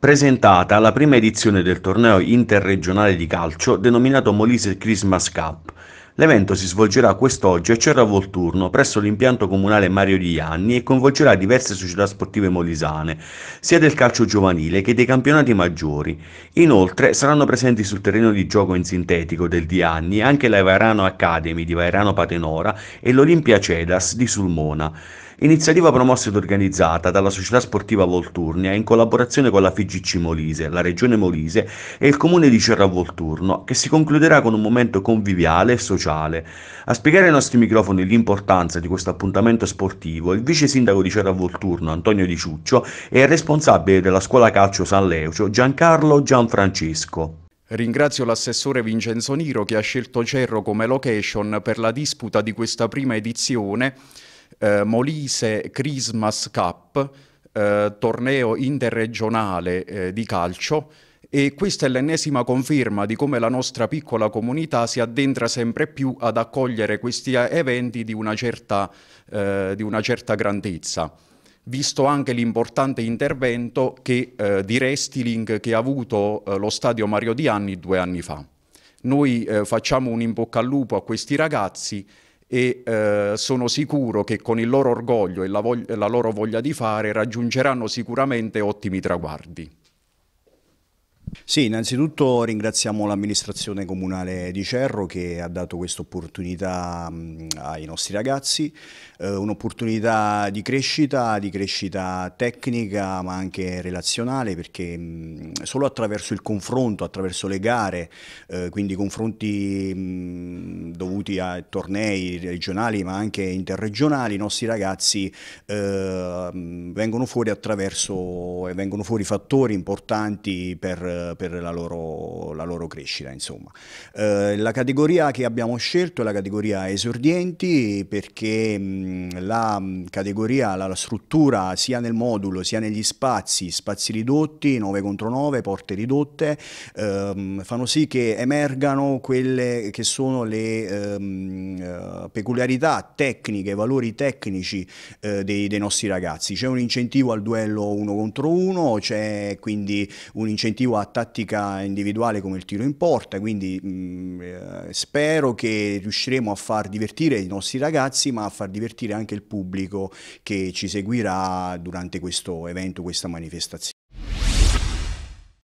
presentata la prima edizione del torneo interregionale di calcio denominato Molise Christmas Cup L'evento si svolgerà quest'oggi a Cerra Volturno presso l'impianto comunale Mario Rianni e coinvolgerà diverse società sportive molisane, sia del calcio giovanile che dei campionati maggiori. Inoltre saranno presenti sul terreno di gioco in sintetico del Dianni anche la Vairano Academy di Vairano Patenora e l'Olimpia Cedas di Sulmona. Iniziativa promossa ed organizzata dalla società sportiva Volturnia in collaborazione con la FIGC Molise, la regione Molise e il comune di Cerra Volturno, che si concluderà con un momento conviviale e sociale sociale. A spiegare ai nostri microfoni l'importanza di questo appuntamento sportivo, il vice sindaco di Cerra Volturno, Antonio Di Ciuccio, e il responsabile della scuola calcio San Leucio, Giancarlo Gianfrancesco. Ringrazio l'assessore Vincenzo Niro che ha scelto Cerro come location per la disputa di questa prima edizione eh, Molise Christmas Cup, eh, torneo interregionale eh, di calcio e questa è l'ennesima conferma di come la nostra piccola comunità si addentra sempre più ad accogliere questi eh, eventi di una certa, eh, di una certa grandezza visto anche l'importante intervento che, eh, di restyling che ha avuto eh, lo stadio Mario Di Anni due anni fa. Noi eh, facciamo un in bocca al lupo a questi ragazzi e eh, sono sicuro che con il loro orgoglio e la, la loro voglia di fare raggiungeranno sicuramente ottimi traguardi. Sì, innanzitutto ringraziamo l'amministrazione comunale di Cerro che ha dato questa opportunità ai nostri ragazzi, eh, un'opportunità di crescita, di crescita tecnica ma anche relazionale perché mh, solo attraverso il confronto, attraverso le gare, eh, quindi confronti mh, dovuti a tornei regionali ma anche interregionali, i nostri ragazzi eh, vengono fuori attraverso, e vengono fuori fattori importanti per per, la, loro, la, loro, crescita. Insomma. Eh, la categoria che abbiamo scelto è la categoria esordienti perché mh, la categoria, la, la, struttura sia nel modulo sia negli spazi, spazi ridotti, 9 contro 9, porte ridotte, ehm, fanno sì che emergano quelle che sono le ehm, eh, peculiarità tecniche, valori tecnici eh, dei, dei nostri ragazzi. C'è un incentivo al duello uno contro uno, c'è quindi un incentivo a tattica individuale come il tiro in porta, quindi mh, mm, eh, spero che riusciremo a far divertire i nostri ragazzi, ma a far divertire anche il pubblico che ci seguirà durante questo evento, questa manifestazione.